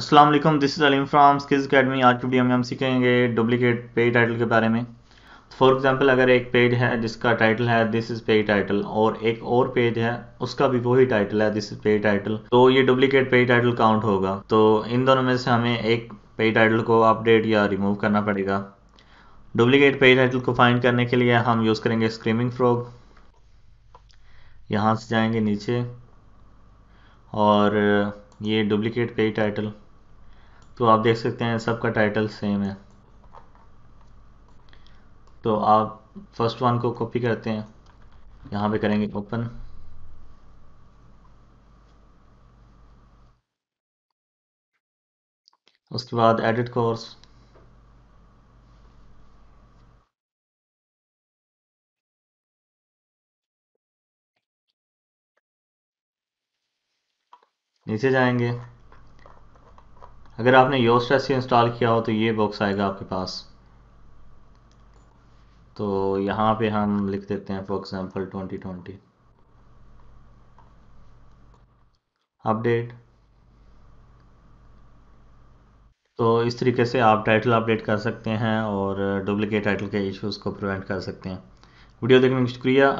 अस्सलाम वालेकुम this is Aleem from Skills Academy आज की वीडियो में हम सीखेंगे डुप्लीकेट पे टाइटल के बारे में फॉर तो एग्जांपल अगर एक पेज है जिसका टाइटल है दिस इज़ पे टाइटल और एक और पेज है उसका भी वही टाइटल है दिस इज़ पे टाइटल तो ये डुप्लीकेट पे टाइटल काउंट होगा तो इन दोनों में से हमें एक पे टाइटल को अपडेट या रिमूव करना पड़ेगा डुप्लीकेट पेज टाइटल को फाइंड करने के लिए हम यूज़ करेंगे स्क्रीमिंग फ्रॉग यहाँ से जाएंगे नीचे और ये डुप्लीकेट पेज टाइटल तो आप देख सकते हैं सबका टाइटल सेम है तो आप फर्स्ट वन को कॉपी करते हैं यहाँ पे करेंगे ओपन उसके बाद एडिट कोर्स नीचे जाएंगे अगर आपने योस्ट एस इंस्टॉल किया हो तो ये बॉक्स आएगा आपके पास तो यहाँ पे हम लिख देते हैं फॉर एग्जांपल 2020 अपडेट तो इस तरीके से आप टाइटल अपडेट कर सकते हैं और डुप्लीकेट टाइटल के इश्यूज को प्रिवेंट कर सकते हैं वीडियो देखने का शुक्रिया